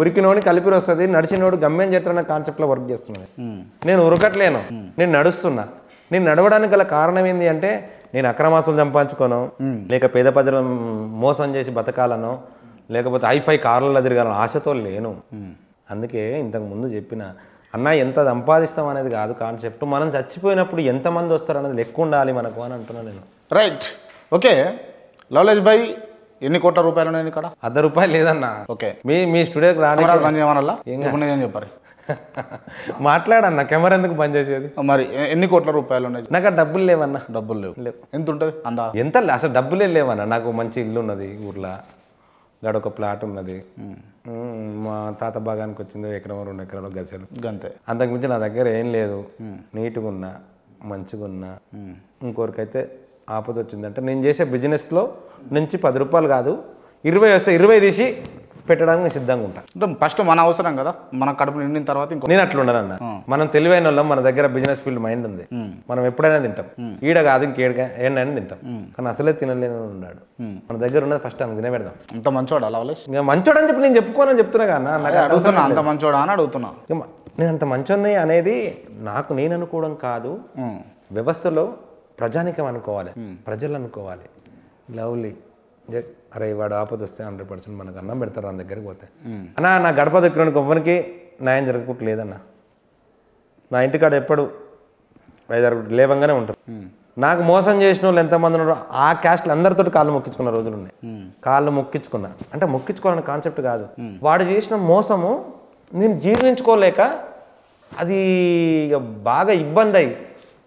ఉరికినోని కలిపి వస్తుంది నడిచినోడు గమ్యం చేస్తున్న కాన్సెప్ట్లో వర్క్ చేస్తున్నాను నేను ఉరకట్లేను నేను నడుస్తున్నా నేను నడవడానికి గల కారణం ఏంటి అంటే నేను అక్రమాసులు సంపాదించుకోను లేక పేద ప్రజలు మోసం చేసి బతకాలను లేకపోతే హైఫై కార్లలో తిరగాలని ఆశతో లేను అందుకే ఇంతకు ముందు చెప్పిన అన్న ఎంత సంపాదిస్తాం అనేది కాదు కాన్సెప్ట్ మనం చచ్చిపోయినప్పుడు ఎంతమంది వస్తారు అనేది లెక్క ఉండాలి మనకు అని అంటున్నాను నేను రైట్ ఓకే లవలేష్ భాయ్ ఎన్ని కోట్ల రూపాయలు ఉన్నాయి ఇక్కడ అర్ధ రూపాయలు లేదన్నా ఓకే మీ మీ స్టూడియోకి రావడానికి పని చేయమనల్లా ఇప్పుడు ఏం చెప్పారు మాట్లాడన్న కెమెరా ఎందుకు పని చేసేది మరి ఎన్ని కోట్ల రూపాయలు ఉన్నాయి నాకు డబ్బులు లేవన్నా డబ్బులు లేవు ఎంత ఉంటుంది అందా ఎంత అసలు డబ్బులే లేవన్నా నాకు మంచి ఇల్లు ఉన్నది ఊర్లో ఇక్కడ ఒక ప్లాట్ ఉన్నది మా తాత భాగానికి వచ్చింది ఎకరం రెండు ఎకరాలు గసలు అంతే అంతకుమించి నా దగ్గర ఏం లేదు నీట్గా ఉన్నా మంచిగా ఉన్నా ఇంకొకరికైతే ఆపద వచ్చిందంటే నేను చేసే బిజినెస్లో నుంచి పది రూపాయలు కాదు ఇరవై వస్తే ఇరవై తీసి పెట్టడానికి నేను సిద్ధంగా ఉంటాను అంటే ఫస్ట్ మన అవసరం కదా మన కడుపు నిండిన తర్వాత ఇంకో నేను అట్లా ఉండను అన్న మనం తెలివైన వాళ్ళం మన దగ్గర బిజినెస్ ఫీల్డ్ మైండ్ ఉంది మనం ఎప్పుడైనా తింటాం ఈడ కాదు ఇంకేడగా ఏడైనా తింటాం కానీ అసలే తినలేని ఉన్నాడు మన దగ్గర ఉన్నది ఫస్ట్ ఆయన తినబెడదాం అంత మంచోడు అలా ఇంకా మంచోడు అని చెప్పి నేను చెప్పుకోనని చెప్తున్నా కానీ నాకు అడుగుతున్నా అంత మంచోడా అని అడుగుతున్నా నేను అంత మంచోని అనేది నాకు నేను అనుకోవడం కాదు వ్యవస్థలో ప్రజానికం అనుకోవాలి ప్రజలు అనుకోవాలి లవ్లీ అరే వాడు ఆపద వస్తే హండ్రెడ్ పర్సెంట్ మనకు అన్నం పెడతారు నా దగ్గరికి పోతే అన్నా నా గడప దగ్గర కొవ్వరికి న్యాయం జరగకపోవట్లేదన్నా నా ఇంటికాడ ఎప్పుడు ఐదారు లేవంగానే ఉంటారు నాకు మోసం చేసిన వాళ్ళు ఎంతమంది ఉన్నారో ఆ క్యాస్ట్లు అందరితో కాళ్ళు మొక్కించుకున్న రోజులు ఉన్నాయి కాళ్ళు మొక్కించుకున్నా అంటే మొక్కించుకోవాలనే కాన్సెప్ట్ కాదు వాడు చేసిన మోసము నేను జీర్ణించుకోలేక అది బాగా ఇబ్బంది అయ్యి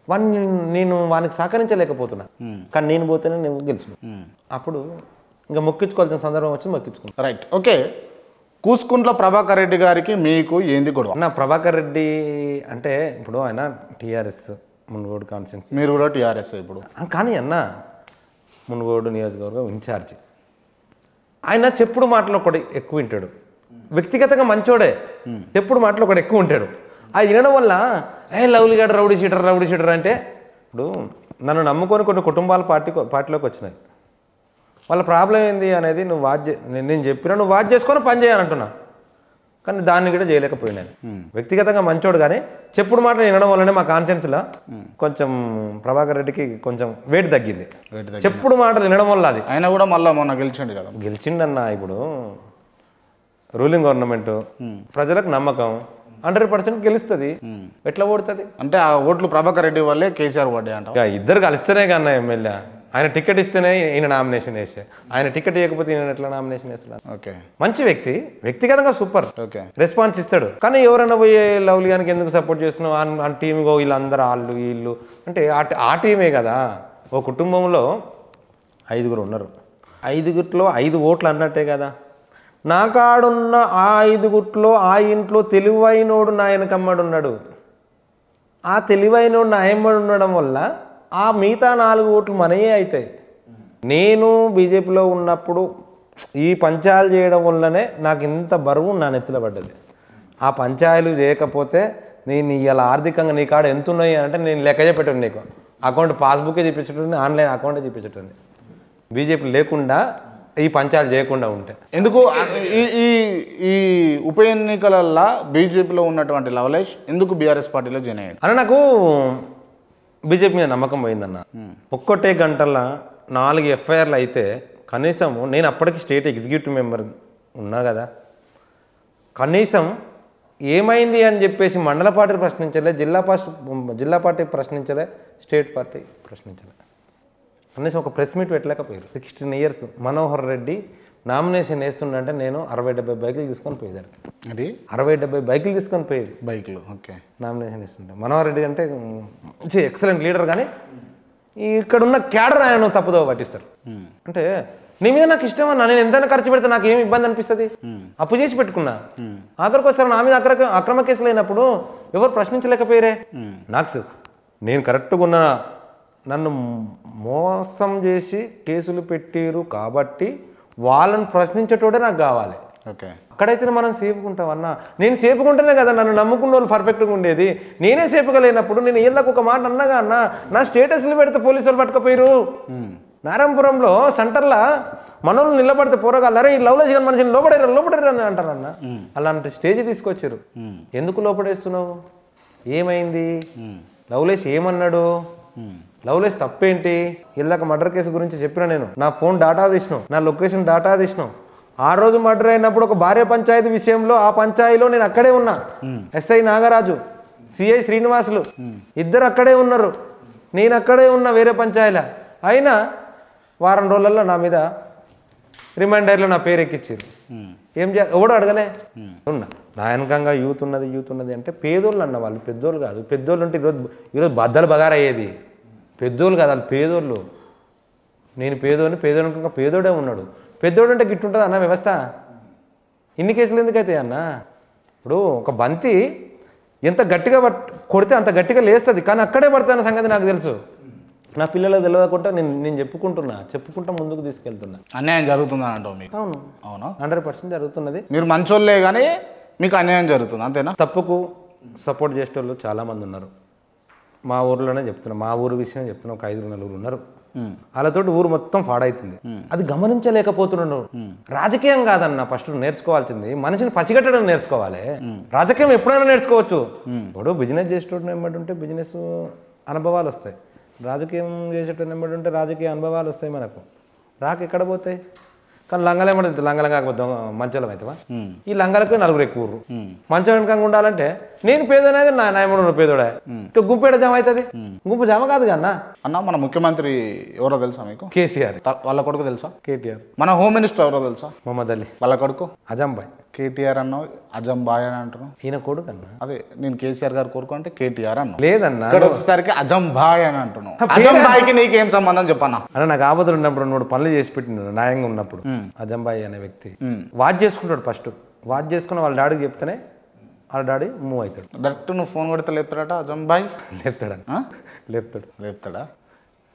వాడిని నేను వానికి సహకరించలేకపోతున్నా hmm. కానీ నేను పోతేనే నేను గెలిచిన hmm. అప్పుడు ఇంకా మొక్కించుకోవాల్సిన సందర్భం వచ్చి మొక్కించుకున్నాను రైట్ ఓకే కూసుకుంట్లో ప్రభాకర్ రెడ్డి గారికి మీకు ఏంది గొడవ నా ప్రభాకర్ రెడ్డి అంటే ఇప్పుడు ఆయన టీఆర్ఎస్ మునుగోడు కాన్స్టెన్స్ మీరు కూడా టీఆర్ఎస్ ఇప్పుడు కానీ అన్న మునుగోడు నియోజకవర్గం ఇన్ఛార్జ్ ఆయన చెప్పుడు మాటలు ఒకటి ఎక్కువ వింటాడు hmm. వ్యక్తిగతంగా మంచోడే చెప్పుడు మాటలు ఒకటి ఎక్కువ ఉంటాడు అది వినడం వల్ల ఏ లవ్లీ గడ్ రౌడీ షీటర్ రౌడీ షీటర్ అంటే ఇప్పుడు నన్ను నమ్ముకొని కొన్ని కుటుంబాలు పార్టీ పార్టీలోకి వచ్చినాయి వాళ్ళ ప్రాబ్లం ఏంది అనేది నువ్వు వాచ్ నేను చెప్పినా నువ్వు వాచ్ చేసుకొని పని చేయాలంటున్నా కానీ దాన్ని కూడా చేయలేకపోయినాను వ్యక్తిగతంగా మంచోడు కానీ చెప్పుడు మాటలు వినడం వల్లనే మా కాన్షియన్స్లో కొంచెం ప్రభాకర్ రెడ్డికి కొంచెం వెయిట్ తగ్గింది చెప్పుడు మాటలు వినడం వల్ల అది ఆయన కూడా మళ్ళీ మొన్న గెలిచిండు కదా గెలిచిండన్నా ఇప్పుడు రూలింగ్ గవర్నమెంట్ ప్రజలకు నమ్మకం హండ్రెడ్ పర్సెంట్ గెలుస్తుంది ఎట్లా ఓడుతుంది అంటే ఆ ఓట్లు ప్రభాకర్ రెడ్డి వల్లే కేసీఆర్ ఓడే అంట ఇద్దరు కలిస్తేనే కన్నా ఎమ్మెల్యే ఆయన టికెట్ ఇస్తేనే ఈయన నామినేషన్ వేసే ఆయన టికెట్ ఇవ్వకపోతే ఈయన ఎట్లా నామినేషన్ వేస్తాడు ఓకే మంచి వ్యక్తి వ్యక్తిగతంగా సూపర్ ఓకే రెస్పాన్స్ ఇస్తాడు కానీ ఎవరైనా పోయి లవ్లీ కానీ ఎందుకు సపోర్ట్ చేస్తున్నావు ఆ టీంగో వీళ్ళందరూ వాళ్ళు వీళ్ళు అంటే ఆ టీమే కదా ఓ కుటుంబంలో ఐదుగురు ఉన్నారు ఐదుగురిలో ఐదు ఓట్లు అన్నట్టే కదా నాకాడున్న ఆ ఐదుగుట్లో ఆ ఇంట్లో తెలివైనోడు ఉన్నాడు ఆ తెలివైనోడు నాయమ్మడు ఉండడం వల్ల ఆ మిగతా నాలుగు ఓట్లు మనయే అవుతాయి నేను బీజేపీలో ఉన్నప్పుడు ఈ పంచాయలు చేయడం వల్లనే నాకు ఇంత బరువు నా నెత్తిలో పడ్డది ఆ పంచాయలు చేయకపోతే నేను ఇలా ఆర్థికంగా నీ కాడ ఎంత ఉన్నాయి అంటే నేను లెక్క చెప్పేటండి నీకు అకౌంట్ పాస్బుకే చూపించటండి ఆన్లైన్ అకౌంటే చూపించటండి బీజేపీ లేకుండా ఈ పంచాలు చేయకుండా ఉంటే ఎందుకు ఈ ఈ ఈ ఉప ఎన్నికలల్లో బీజేపీలో ఉన్నటువంటి లవలేష్ ఎందుకు బీఆర్ఎస్ పార్టీలో జాయిన్ అయ్యాడు అంటే నాకు బీజేపీ మీద నమ్మకం పోయిందన్న ఒక్కటే గంటల నాలుగు ఎఫ్ఐఆర్లు అయితే కనీసం నేను అప్పటికి స్టేట్ ఎగ్జిక్యూటివ్ మెంబర్ ఉన్నా కదా కనీసం ఏమైంది అని చెప్పేసి మండల పార్టీ ప్రశ్నించలే జిల్లా పార్టీ జిల్లా పార్టీ ప్రశ్నించలే స్టేట్ పార్టీ ప్రశ్నించలే అనేసి ఒక ప్రెస్ మీట్ పెట్టలేకపోయారు sixteen years Manohar Reddy nomination వేస్తుండంటే నేను అరవై డెబ్బై బైకులు తీసుకొని పోయేదాడు అది అరవై డెబ్బై బైకులు తీసుకొని పోయేది బైకులు ఓకే నామినేషన్ వేస్తుంటే మనోహర్ రెడ్డి అంటే మంచి ఎక్సలెంట్ లీడర్ కానీ ఇక్కడ ఉన్న క్యాడర్ ఆయన తప్పుదో పట్టిస్తారు అంటే నీ మీద నాకు ఇష్టం అన్న నేను ఎంతైనా ఖర్చు పెడితే నాకు ఏమి ఇబ్బంది అనిపిస్తుంది అప్పు చేసి పెట్టుకున్నా ఆఖరికి వస్తారు నా మీద అక్రమ అక్రమ కేసులు అయినప్పుడు ఎవరు ప్రశ్నించలేకపోయారే నాకు నేను కరెక్ట్గా ఉన్న నన్ను మోసం చేసి కేసులు పెట్టారు కాబట్టి వాళ్ళని ప్రశ్నించేటోడే నాకు కావాలి ఓకే అక్కడైతే మనం సేపుకుంటాం అన్న నేను సేపుకుంటేనే కదా నన్ను నమ్ముకున్న వాళ్ళు పర్ఫెక్ట్గా ఉండేది నేనే సేపుకలేనప్పుడు లేనప్పుడు నేను ఇళ్ళకు ఒక మాట అన్నగా అన్న నా స్టేటస్లు పెడితే పోలీసు వాళ్ళు పట్టుకుపోయారు నారాయణపురంలో సెంటర్లో మనోళ్ళు నిలబడితే పోరగాళ్ళరే ఈ లవ్లో జగన్ మనిషిని లోపడే లోపడే అని అంటారు అన్న అలాంటి స్టేజ్ తీసుకొచ్చారు ఎందుకు లోపడేస్తున్నావు ఏమైంది లవ్లేష్ ఏమన్నాడు లవ్లెస్ తప్పేంటి ఇల్లాక మర్డర్ కేసు గురించి చెప్పిన నేను నా ఫోన్ డాటా తీసినాం నా లొకేషన్ డాటా తీసినాం ఆ రోజు మర్డర్ అయినప్పుడు ఒక భార్య పంచాయతీ విషయంలో ఆ పంచాయతీలో నేను అక్కడే ఉన్నా ఎస్ఐ నాగరాజు సిఐ శ్రీనివాసులు ఇద్దరు అక్కడే ఉన్నారు నేను అక్కడే ఉన్న వేరే పంచాయతీలో అయినా వారం రోజులలో నా మీద రిమైండర్లో నా పేరు ఎక్కిచ్చింది ఏం చే ఎవడు అడగలే ఉన్నా నాయనకంగా యూత్ ఉన్నది యూత్ ఉన్నది అంటే పేదోళ్ళు అన్న వాళ్ళు పెద్దోళ్ళు కాదు పెద్దోళ్ళు ఉంటే ఈరోజు ఈరోజు బద్దలు బగారయ్యేది పెద్దోళ్ళు కాదు వాళ్ళు పేదోళ్ళు నేను పేదోని పేదోడు ఇంకా పేదోడే ఉన్నాడు పెద్దోడు అంటే ఉంటుంది అన్న వ్యవస్థ ఇన్ని కేసులు ఎందుకైతే అన్న ఇప్పుడు ఒక బంతి ఎంత గట్టిగా కొడితే అంత గట్టిగా లేస్తుంది కానీ అక్కడే పడుతున్న సంగతి నాకు తెలుసు నా పిల్లలకు తెలియకుండా నేను నేను చెప్పుకుంటున్నా చెప్పుకుంటా ముందుకు తీసుకెళ్తున్నా అన్యాయం జరుగుతుంది అంటావు మీకు అవును అవునా హండ్రెడ్ పర్సెంట్ జరుగుతున్నది మీరు మంచోళ్ళే కానీ మీకు అన్యాయం జరుగుతుంది అంతేనా తప్పుకు సపోర్ట్ చేసేటోళ్ళు చాలామంది ఉన్నారు మా ఊర్లోనే చెప్తున్నాం మా ఊరు విషయం చెప్తున్నా ఒక ఐదుగురు నలుగురు ఉన్నారు వాళ్ళతోటి ఊరు మొత్తం ఫాడైతుంది అది గమనించలేకపోతున్నాడు రాజకీయం కాదన్న ఫస్ట్ నేర్చుకోవాల్సింది మనిషిని పసిగట్టడం నేర్చుకోవాలి రాజకీయం ఎప్పుడైనా నేర్చుకోవచ్చు ఇప్పుడు బిజినెస్ చేసేటోడు నెంబర్ ఉంటే బిజినెస్ అనుభవాలు వస్తాయి రాజకీయం చేసేటోడు ఎంబడి ఉంటే రాజకీయ అనుభవాలు వస్తాయి మనకు రాక ఎక్కడ పోతాయి కానీ లంగలే ఏమంటుంది లంగలం కాకపోతే మంచోళం అవుతావా ఈ లంగలకు నలుగురు ఎక్కువ మంచోళం ఉండాలంటే నేను పేదోనేది నా నాయముడు పేదోడే ఇంకా గుంపేడ జమ అవుతుంది గుంపు జమ కాదు కదా అన్న మన ముఖ్యమంత్రి ఎవరో తెలుసా మీకు కేసీఆర్ వాళ్ళ కొడుకు తెలుసా కేటీఆర్ మన హోమ్ మినిస్టర్ ఎవరో తెలుసా మొహమ్మద్ అలీ వాళ్ళ కొడుకు అజంబాయ్ కేటీఆర్ అన్న అజంబాయ్ అని అంటున్నావు ఈయన కొడుకు అన్న అదే నేను కేసీఆర్ గారు కొడుకు అంటే కేటీఆర్ అన్న లేదన్నా ఇక్కడ వచ్చేసరికి అజంబాయ్ అని అంటున్నావు అజంబాయ్ కి నీకేం సంబంధం చెప్పన్నా అన్న నాకు ఆపదలు ఉన్నప్పుడు నువ్వు పనులు చేసి పెట్టిన న్యాయంగా ఉన్నప్పుడు అజంబాయి అనే వ్యక్తి వాచ్ చేసుకుంటాడు ఫస్ట్ వాచ్ చేసుకున్న వాళ్ళ డాడీకి చెప్తేనే వాళ్ళ డాడీ మూవ్ అవుతాడు డైరెక్ట్ నువ్వు ఫోన్ కొడితే లేపుతాడట అజమ్ బాయ్ లేపుతాడని లేపుతాడు లేపుతాడా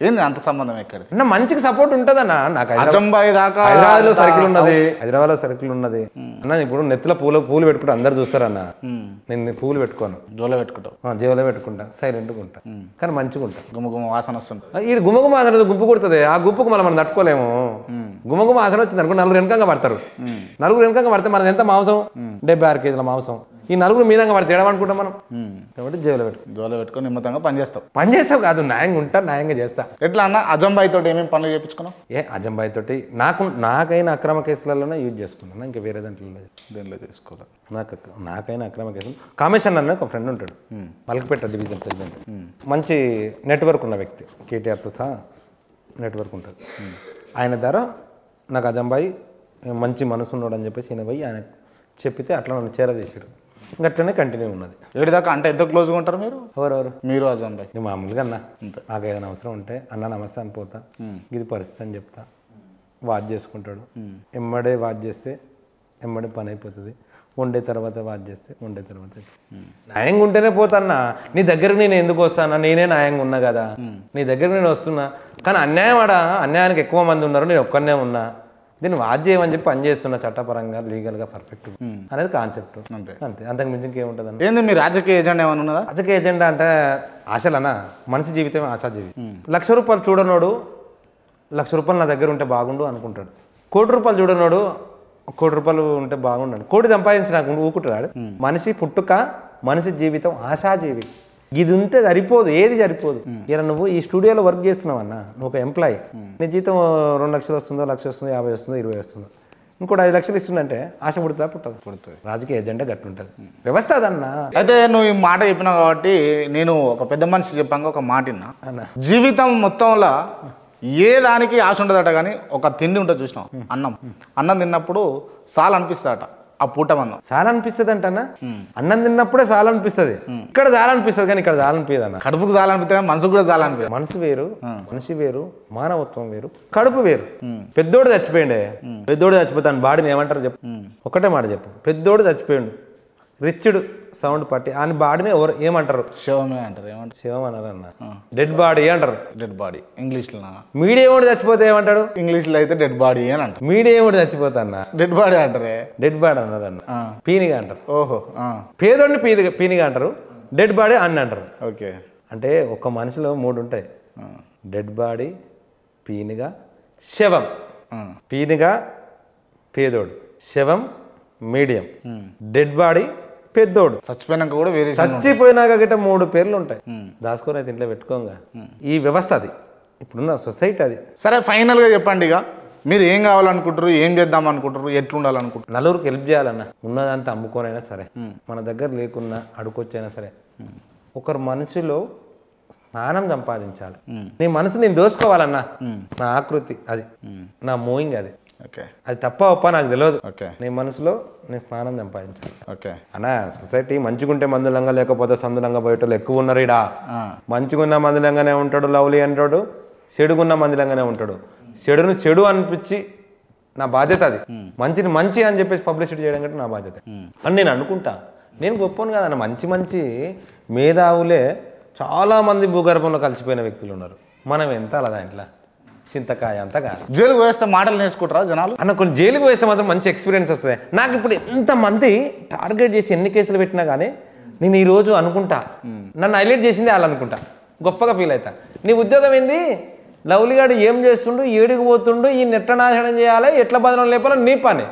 ఏంది అంత సంబంధం ఎక్కడ మంచికి సపోర్ట్ ఉంటదన్నా నాకు అజంబాయి దాకా హైదరాబాద్ లో సర్కిల్ ఉన్నది హైదరాబాద్ లో సర్కిల్ ఉన్నది hmm. అన్న ఇప్పుడు నెత్తిలో పూల పూలు పెట్టుకుంటా అందరు చూస్తారన్న hmm. నేను పూలు పెట్టుకోను జోలో పెట్టుకుంటా జోల పెట్టుకుంటా సైలెంట్ గా ఉంటా hmm. కానీ మంచిగా ఉంటా గుమగుమ వాసన వస్తుంది ఈ గుమగుమ వాసన గుంపు కొడుతుంది ఆ గుంపుకు మనం మనం తట్టుకోలేము గుమగుమ వాసన వచ్చింది అనుకుంటే నలుగురు వెనకంగా పడతారు నలుగురు వెనకంగా పడితే మనది ఎంత మాంసం డెబ్బై ఆరు కేజీల మాంసం ఈ నలుగురు మీదంగా పడితే అనుకుంటాం మనం కాబట్టి జోలు పెట్టు జోలో పెట్టుకుని నిమ్మతంగా పనిచేస్తావు పని చేస్తావు కాదు న్యాయంగా ఉంటా న్యాయంగా చేస్తా ఎట్లా అన్న అజంబాయి తోటి ఏమేమి పనులు చేయించుకున్నావు ఏ అజంబాయి తోటి నాకు నాకైనా అక్రమ కేసులలోనే యూజ్ చేసుకున్నాను ఇంకా వేరే దాంట్లో దేనిలో చేసుకోవాలి నాకు నాకైనా అక్రమ కేసులు కామేషన్ అన్న ఒక ఫ్రెండ్ ఉంటాడు పలకపెట్ట డివిజన్ ప్రెసిడెంట్ మంచి నెట్వర్క్ ఉన్న వ్యక్తి కేటీఆర్తో సహా నెట్వర్క్ ఉంటుంది ఆయన ద్వారా నాకు అజంబాయి మంచి మనసు ఉన్నాడు అని చెప్పేసి ఈయన పోయి ఆయన చెప్పితే అట్లా నన్ను చేరదీశారు గట్లనే కంటిన్యూ ఉన్నది ఏడు దాకా అంటే ఎంత క్లోజ్గా ఉంటారు మీరు ఎవరెవరు మీరు అజన్ భాయ్ మామూలుగా అన్న నాకు ఏదైనా అవసరం ఉంటే అన్న నమస్తే అని పోతా ఇది పరిస్థితి అని చెప్తా వాచ్ చేసుకుంటాడు ఎమ్మడే వాచ్ చేస్తే ఎమ్మడే పని అయిపోతుంది వండే తర్వాత వాచ్ చేస్తే వండే తర్వాత న్యాయంగా ఉంటేనే పోతాన్నా నీ దగ్గర నేను ఎందుకు వస్తానా నేనే న్యాయంగా ఉన్నా కదా నీ దగ్గర నేను వస్తున్నా కానీ అన్యాయం ఆడ అన్యాయానికి ఎక్కువ మంది ఉన్నారు నేను ఒక్కనే ఉన్నా దీన్ని వాజ్యం అని చెప్పి పనిచేస్తున్న చట్టపరంగా లీగల్గా పర్ఫెక్ట్ అనేది కాన్సెప్ట్ అంతే అంతే అంతకు మించి ఇంకేముంటుంది ఏంది మీ రాజకీయ ఏజెండా ఏమైనా ఉన్నదా రాజకీయ ఏజెండా అంటే ఆశలనా మనిషి జీవితం ఆశాజీవి లక్ష రూపాయలు చూడనోడు లక్ష రూపాయలు నా దగ్గర ఉంటే బాగుండు అనుకుంటాడు కోటి రూపాయలు చూడనోడు కోటి రూపాయలు ఉంటే బాగుండు కోటి సంపాదించి నాకు ఊకుంటున్నాడు మనిషి పుట్టుక మనిషి జీవితం ఆశాజీవి ఇది ఉంటే సరిపోదు ఏది సరిపోదు ఇలా నువ్వు ఈ స్టూడియోలో వర్క్ చేస్తున్నావు అన్న నువ్వు ఒక ఎంప్లాయీ నీ జీతం రెండు లక్షలు వస్తుందో లక్ష వస్తుందో యాభై వస్తుందో ఇరవై వస్తుందో ఇంకోటి ఐదు లక్షలు ఇస్తుందంటే ఆశ పుడుతుందా పుట్టదు పుడుతుంది రాజకీయ ఎజెండా గట్టి ఉంటుంది వ్యవస్థ అదన్నా అయితే నువ్వు ఈ మాట చెప్పినావు కాబట్టి నేను ఒక పెద్ద మనిషి చెప్పాక ఒక మాట విన్నా జీవితం మొత్తంలో ఏ దానికి ఆశ ఉండదట కానీ ఒక తిండి ఉంటుంది చూసినావు అన్నం అన్నం తిన్నప్పుడు సాల్ అనిపిస్తుందట ఆ పూట మందం చాలా అనిపిస్తుంది అంట అన్న అన్నం తిన్నప్పుడే చాలా అనిపిస్తుంది ఇక్కడ చాలా అనిపిస్తుంది కానీ ఇక్కడ చాలా అనిపించదు అన్న కడుపుకు చాలా అనిపిస్తుంది మనసు కూడా చాలా అనిపిస్తుంది మనసు వేరు మనిషి వేరు మానవత్వం వేరు కడుపు వేరు పెద్దోడు చచ్చిపోయిండే పెద్దోడు చచ్చిపోతాను బాడీని ఏమంటారు చెప్పు ఒకటే మాట చెప్పు పెద్దోడు చచ్చిపోయిండు రిచ్డ్ సౌండ్ పార్టీ ఆయన బాడీని ఎవరు ఏమంటారు శివమే అంటారు ఏమంటారు శివం అన్నారు అన్న డెడ్ బాడీ అంటారు డెడ్ బాడీ ఇంగ్లీష్ లో మీడియం కూడా చచ్చిపోతే ఏమంటాడు ఇంగ్లీష్ లో అయితే డెడ్ బాడీ అని అంటారు మీడియం కూడా చచ్చిపోతా అన్న డెడ్ బాడీ అంటారే డెడ్ బాడీ అన్నారు అన్న పీనిగా అంటారు ఓహో పేదోడిని పీది పీనిగా అంటారు డెడ్ బాడీ అన్న అంటారు ఓకే అంటే ఒక మనిషిలో మూడు ఉంటాయి డెడ్ బాడీ పీనిగా శవం పీనిగా పేదోడు శవం మీడియం డెడ్ బాడీ పెద్దోడు చచ్చిపోయినాక కూడా వేరే చచ్చిపోయినాక గిట్ట మూడు పేర్లు ఉంటాయి దాచుకొని అయితే ఇంట్లో పెట్టుకోగా ఈ వ్యవస్థ అది ఇప్పుడున్న సొసైటీ అది సరే ఫైనల్గా చెప్పండి ఇక మీరు ఏం కావాలనుకుంటారు ఏం చేద్దాం అనుకుంటారు ఎట్లుండాలనుకుంటారు నలుగురికి హెల్ప్ చేయాలన్న ఉన్నదంతా అమ్ముకోనైనా సరే మన దగ్గర లేకున్నా అడుకొచ్చైనా సరే ఒకరు మనిషిలో స్నానం సంపాదించాలి నీ మనసు నేను దోసుకోవాలన్నా నా ఆకృతి అది నా మూయింగ్ అది అది తప్ప అప్ప నాకు తెలియదు నీ మనసులో నేను స్నానం సంపాదించాను ఓకే అనా సొసైటీ మంచిగుంటే మందులంగా లేకపోతే సందులంగా పోయేటోళ్ళు ఎక్కువ ఉన్నారు ఇడా మంచిగున్న మందులంగానే ఉంటాడు లవ్లీ అంటాడు చెడుగున్న మందులంగానే ఉంటాడు చెడును చెడు అనిపించి నా బాధ్యత అది మంచిని మంచి అని చెప్పేసి పబ్లిసిటీ చేయడం కంటే నా బాధ్యత అని నేను అనుకుంటా నేను గొప్పను కాదన్న మంచి మంచి మేధావులే చాలామంది భూగర్భంలో కలిసిపోయిన వ్యక్తులు ఉన్నారు మనం ఎంత అలా దాంట్లో చింతకాయ అంతగా జైలుకు వేస్తే మాటలు నేర్చుకుంటారా జనాలు అన్న కొన్ని జైలుకు వేస్తే మాత్రం మంచి ఎక్స్పీరియన్స్ వస్తుంది నాకు ఇప్పుడు ఇంతమంది టార్గెట్ చేసి ఎన్ని కేసులు పెట్టినా కానీ నేను ఈరోజు అనుకుంటా నన్ను హైలైట్ చేసింది వాళ్ళు అనుకుంటా గొప్పగా ఫీల్ అవుతా నీ ఉద్యోగం ఏంది లవ్లీగాడు ఏం చేస్తుండు ఏడికి పోతుండు ఈ నెట్ట నాశనం చేయాలి ఎట్ల బదనం లేపాలో నీ పని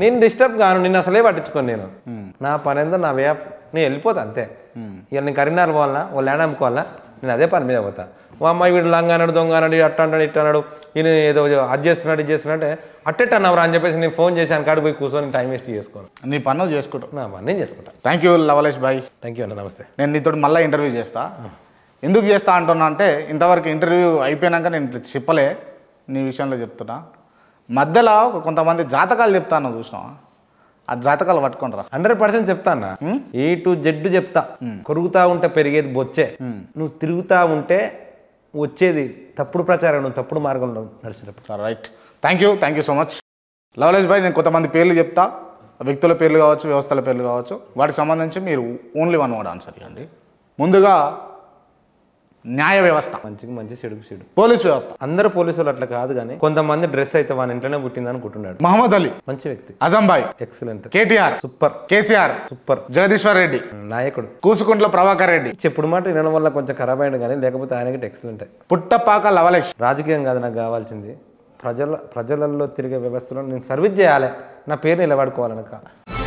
నేను డిస్టర్బ్ కాను నిన్ను అసలే పట్టించుకోను నేను నా పని ఏందో నా వే నేను వెళ్ళిపోతా అంతే ఇక నేను కరీంనగర్ పోవాలన్నా ఓ ల్యాండ్ అమ్ముకోవాలా నేను అదే పని మీద పోతా మా అమ్మాయి వీడు లంగానాడు దొంగ అన్నాడు అట్ట అంటాడు ఇట్ట అన్నాడు ఈయన ఏదో అది చేస్తున్నాడు ఇది చేస్తున్నాడు అంటే అట్టెట్ అన్నవరా అని చెప్పేసి నేను ఫోన్ చేశాను కాడికి పోయి కూర్చొని టైం వేస్ట్ చేసుకోను నీ పనులు చేసుకుంటాను నా పని చేసుకుంటాను థ్యాంక్ యూ లవలేష్ బాయ్ థ్యాంక్ యూ అన్న నమస్తే నేను నీతో మళ్ళీ ఇంటర్వ్యూ చేస్తా ఎందుకు చేస్తా అంటున్నా అంటే ఇంతవరకు ఇంటర్వ్యూ అయిపోయాక నేను చెప్పలే నీ విషయంలో చెప్తున్నా మధ్యలో కొంతమంది జాతకాలు చెప్తాను చూసినావా ఆ జాతకాలు పట్టుకుంటారా హండ్రెడ్ పర్సెంట్ చెప్తానా ఏ టు జెడ్ చెప్తా కొరుగుతా ఉంటే పెరిగేది బొచ్చే నువ్వు తిరుగుతా ఉంటే వచ్చేది తప్పుడు ప్రచారం తప్పుడు మార్గంలో నడిచినప్పుడు right thank you thank you so much Lovelesh బాయ్ నేను కొంతమంది పేర్లు చెప్తా వ్యక్తుల పేర్లు కావచ్చు వ్యవస్థల పేర్లు కావచ్చు వాటికి సంబంధించి మీరు ఓన్లీ వన్ వర్డ్ ఆన్సర్ ఇవ్వండి ముందుగా న్యాయ వ్యవస్థ మంచికి మంచి సిడుకు చెడు పోలీసు వ్యవస్థ అందరు పోలీసులు అట్లా కాదు కానీ కొంతమంది డ్రెస్ అయితే వాళ్ళ ఇంట్లోనే పుట్టింది అనుకుంటున్నాడు మహమ్మద్ అలీ మంచి వ్యక్తి అజంబాయ్ excellent KTR super KCR super Jagadishwar Reddy నాయకుడు కూసుకుంట్ల ప్రభాకర్ రెడ్డి చెప్పుడు మాట వినడం వల్ల కొంచెం ఖరాబ్ అయింది కానీ లేకపోతే ఆయనకి ఎక్సలెంట్ పుట్టపాక లవలేష్ రాజకీయం కాదు నాకు కావాల్సింది ప్రజల ప్రజలలో తిరిగే వ్యవస్థలో నేను సర్వీస్ చేయాలి నా పేరు నిలబడుకోవాలనక